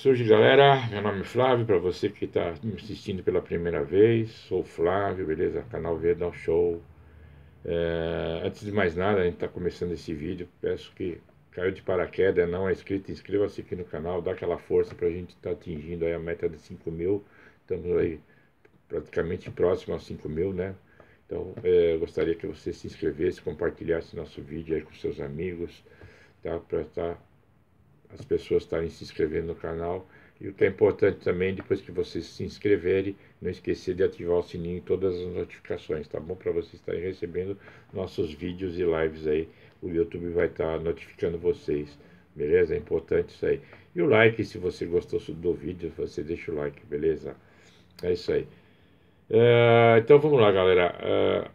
surge, galera? Meu nome é Flávio, para você que está me assistindo pela primeira vez, sou Flávio, beleza? Canal Verdão Show. É, antes de mais nada, a gente está começando esse vídeo, peço que caiu de paraquedas, não é inscrito, inscreva-se aqui no canal, dá aquela força para a gente estar tá atingindo a meta de 5 mil, estamos aí praticamente próximo aos 5 mil, né? Então, é, gostaria que você se inscrevesse, compartilhasse nosso vídeo aí com seus amigos, tá? Para estar... Tá as pessoas estarem se inscrevendo no canal. E o que é importante também, depois que vocês se inscreverem, não esquecer de ativar o sininho e todas as notificações, tá bom? Para vocês estarem recebendo nossos vídeos e lives aí. O YouTube vai estar tá notificando vocês, beleza? É importante isso aí. E o like, se você gostou do vídeo, você deixa o like, beleza? É isso aí. É, então vamos lá, galera. É,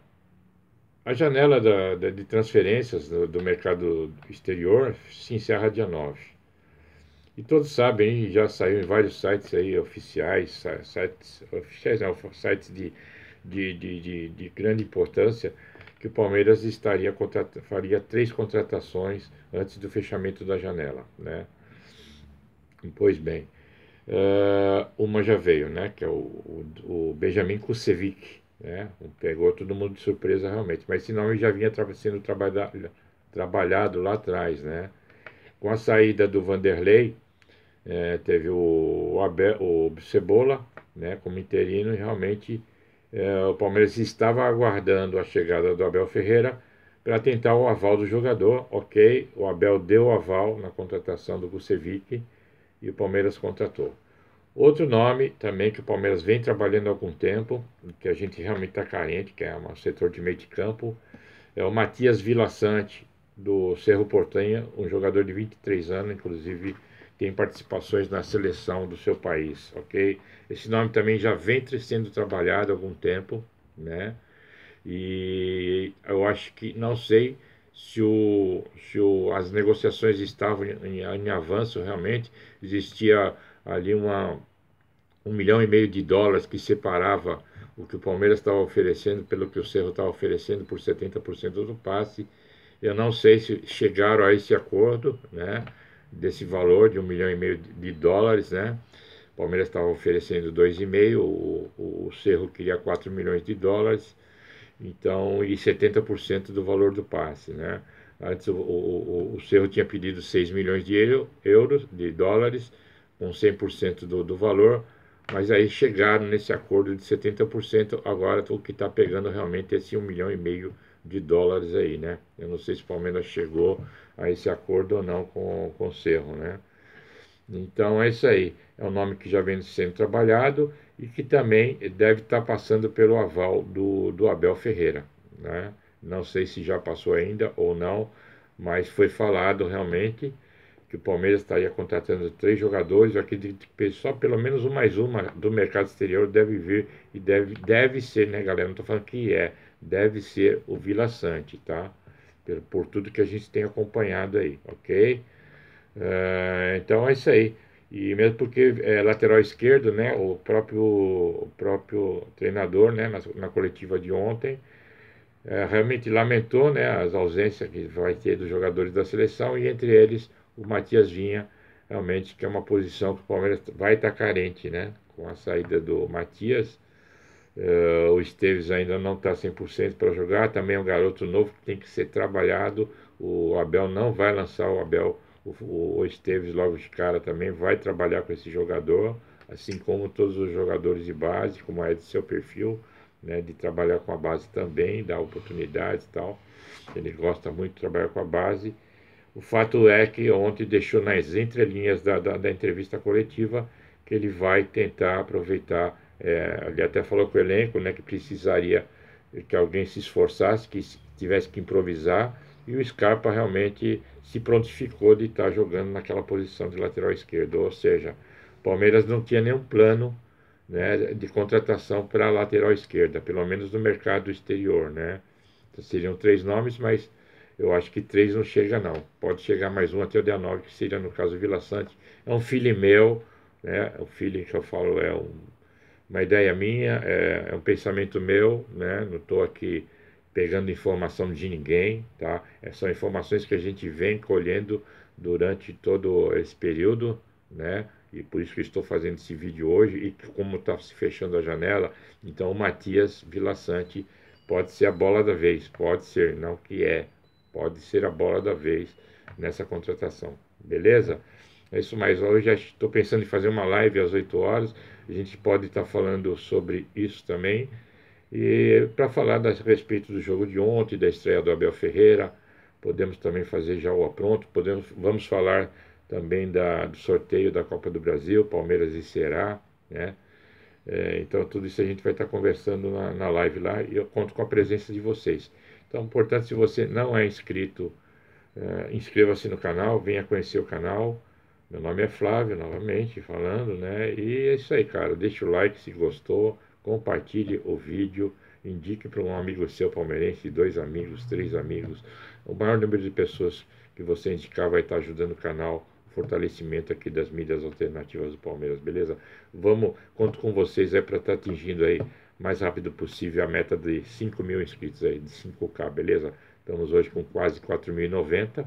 a janela da, da, de transferências do, do mercado exterior se encerra dia 9. E todos sabem, já saiu em vários sites aí oficiais, sites, oficiais não, sites de, de, de, de, de grande importância, que o Palmeiras estaria faria três contratações antes do fechamento da janela, né? Pois bem, uh, uma já veio, né? Que é o, o, o Benjamin Kusevic, né? Pegou todo mundo de surpresa realmente, mas esse nome já vinha tra sendo trabalha... trabalhado lá atrás, né? Com a saída do Vanderlei, é, teve o, Abel, o Cebola né, como interino e realmente é, o Palmeiras estava aguardando a chegada do Abel Ferreira para tentar o aval do jogador. Ok, o Abel deu o aval na contratação do Gusevic e o Palmeiras contratou. Outro nome também que o Palmeiras vem trabalhando há algum tempo, que a gente realmente está carente, que é um setor de meio de campo, é o Matias Vila Sante do Cerro Portenha, um jogador de 23 anos, inclusive tem participações na seleção do seu país, ok? Esse nome também já vem sendo trabalhado há algum tempo, né? E eu acho que, não sei se, o, se o, as negociações estavam em, em avanço realmente, existia ali uma, um milhão e meio de dólares que separava o que o Palmeiras estava oferecendo pelo que o Cerro estava oferecendo por 70% do passe. Eu não sei se chegaram a esse acordo, né? desse valor de um milhão e meio de dólares, né? O Palmeiras estava oferecendo 2,5, o, o Cerro queria 4 milhões de dólares, então, e 70% do valor do passe, né? Antes o, o, o Cerro tinha pedido 6 milhões de euros, de dólares, com 100% do, do valor, mas aí chegaram nesse acordo de 70%, agora o que está pegando realmente é esse 1 milhão e meio de dólares aí, né? Eu não sei se o Palmeiras chegou a esse acordo ou não com, com o Cerro, né? Então é isso aí. É um nome que já vem sendo trabalhado e que também deve estar passando pelo aval do, do Abel Ferreira. Né? Não sei se já passou ainda ou não, mas foi falado realmente que o Palmeiras estaria contratando três jogadores. Eu acredito que só pelo menos um mais uma do mercado exterior deve vir e deve, deve ser, né, galera? Não estou falando que é, deve ser o Vila Sante, tá? Por, por tudo que a gente tem acompanhado aí, ok? Uh, então é isso aí. E mesmo porque é, lateral esquerdo, né? O próprio, o próprio treinador, né? Na, na coletiva de ontem, é, realmente lamentou, né? As ausências que vai ter dos jogadores da seleção e entre eles o Matias Vinha, realmente que é uma posição que o Palmeiras vai estar carente, né? Com a saída do Matias Uh, o Esteves ainda não está 100% para jogar, também é um garoto novo que tem que ser trabalhado. O Abel não vai lançar o Abel, o, o Esteves logo de cara também vai trabalhar com esse jogador, assim como todos os jogadores de base, como é do seu perfil, né, de trabalhar com a base também, dar oportunidades e tal. Ele gosta muito de trabalhar com a base. O fato é que ontem deixou nas entrelinhas da, da, da entrevista coletiva que ele vai tentar aproveitar é, ele até falou com o elenco né, que precisaria que alguém se esforçasse, que tivesse que improvisar, e o Scarpa realmente se prontificou de estar tá jogando naquela posição de lateral esquerdo. Ou seja, o Palmeiras não tinha nenhum plano né, de contratação para a lateral esquerda, pelo menos no mercado exterior. Né? Então, seriam três nomes, mas eu acho que três não chega, não. Pode chegar mais um até o dia 9, que seria, no caso, Vila Sante. É um filho meu, né? o filho que eu falo é um uma ideia minha, é, é um pensamento meu, né? Não estou aqui pegando informação de ninguém, tá? É, são informações que a gente vem colhendo durante todo esse período, né? E por isso que estou fazendo esse vídeo hoje e como está se fechando a janela, então o Matias Vilaçante pode ser a bola da vez, pode ser, não que é, pode ser a bola da vez nessa contratação, beleza? É isso mais. Hoje já estou pensando em fazer uma live às 8 horas. A gente pode estar tá falando sobre isso também. E para falar a respeito do jogo de ontem, da estreia do Abel Ferreira, podemos também fazer já o apronto. Podemos, vamos falar também da, do sorteio da Copa do Brasil, Palmeiras e Ceará, né? É, então, tudo isso a gente vai estar tá conversando na, na, live lá e eu conto com a presença de vocês. Então, portanto, se você não é inscrito, é, inscreva-se no canal, venha conhecer o canal, meu nome é Flávio, novamente falando, né? E é isso aí, cara. Deixa o like se gostou, compartilhe o vídeo, indique para um amigo seu palmeirense, dois amigos, três amigos. O maior número de pessoas que você indicar vai estar ajudando o canal fortalecimento aqui das mídias alternativas do Palmeiras, beleza? Vamos, conto com vocês aí para estar tá atingindo aí mais rápido possível a meta de 5 mil inscritos aí, de 5K, beleza? Estamos hoje com quase 4.090.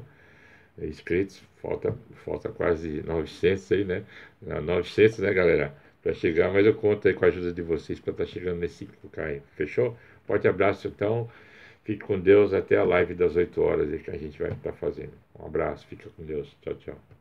É, inscritos, falta, falta quase 900 aí, né? 900, ah, né, galera? Para chegar, mas eu conto aí com a ajuda de vocês para estar tá chegando nesse 5K aí. Fechou? Forte abraço, então. Fique com Deus até a live das 8 horas aí que a gente vai estar tá fazendo. Um abraço, fica com Deus. Tchau, tchau.